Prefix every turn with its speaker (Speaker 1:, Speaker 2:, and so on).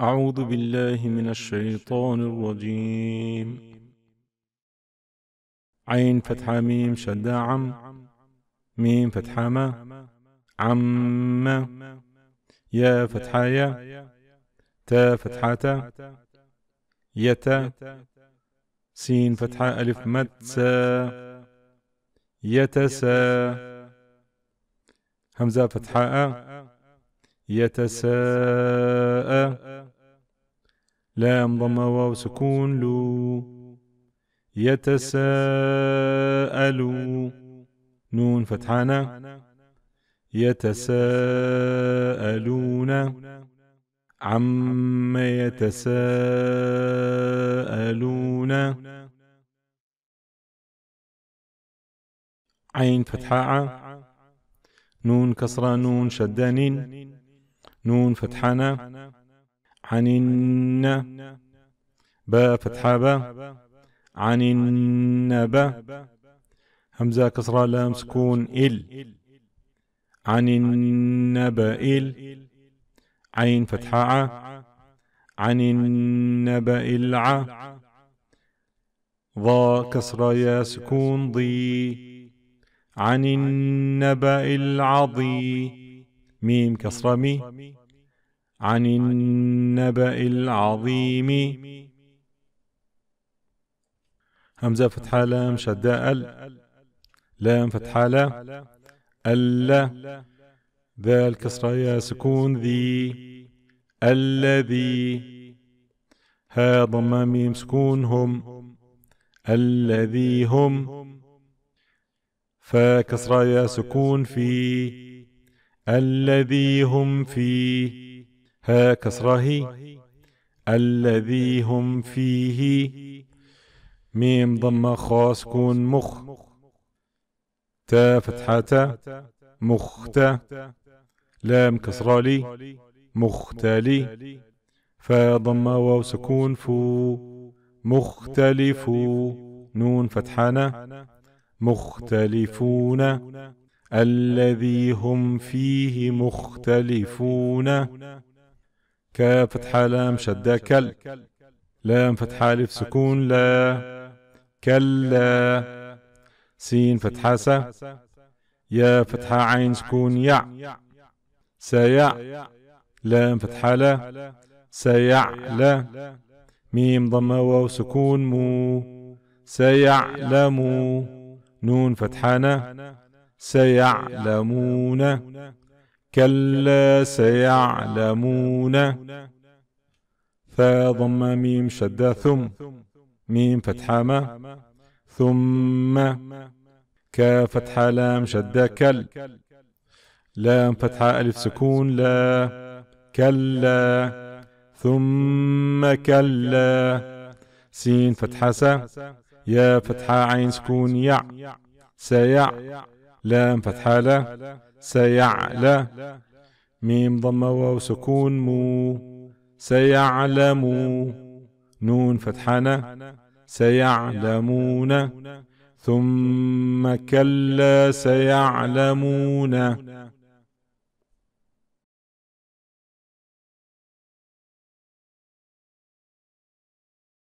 Speaker 1: أعوذ بالله من الشيطان الرجيم عين فتحة ميم شدة عم ميم فتحة ما عم يا فتحة يا تا فتحة تا يتا سين فتحة ألف مت سا يتسا همزة فتحة أ يتساء لام ضم واو سكون لو يتساءلوا نون فتحانا يتساءلون عم يتساءلون عين فتحاء نون كسرة نون شدانين نون فتحانا عن الن باء فتحة باء عن النبا همزة كسرة لام سكون إل عن النبأ إل عين فتحة ع عن النبأ الع ضا كسرة يا سكون ضي عن النبأ العظي ميم كسرة مي عن النبأ العظيم همزة فتحة لام شداء ال لام فتحة لا ألا ذا كسرة يا سكون ذي الذي ها ضم ميم سكون هم الذي هم فكسرة يا سكون في الذي هم فيه ها كسرة هي الذي هم فيه ميم ضم خاص كون مخ تا فتحة مختة لام كسرالي لي مختلي فا ضم واو سكون فو مختلف نون فتحنا مختلفون الذي هم فيه مختلفون فتحة لام شدة كل لام فتحة ألف سكون لا كلا سين فتحة س يا فتحة عين سكون يع سيع لام فتحة لا سيع لا ميم ضمة واو سكون مو سيعلم نون فتحنا سيعلمون كلا سيعلمون فضم ميم شد ثم ميم فتحة ما ثم كفتحة لام شد كل لام فتحة ألف سكون لا كلا ثم كلا سين فتحة س يا فتحة عين سكون يع سيع لام فتحة لا سيعلى ميم ضم واو سكون مو سيعلم نون فتحنا سيعلمون ثم كلا سيعلمون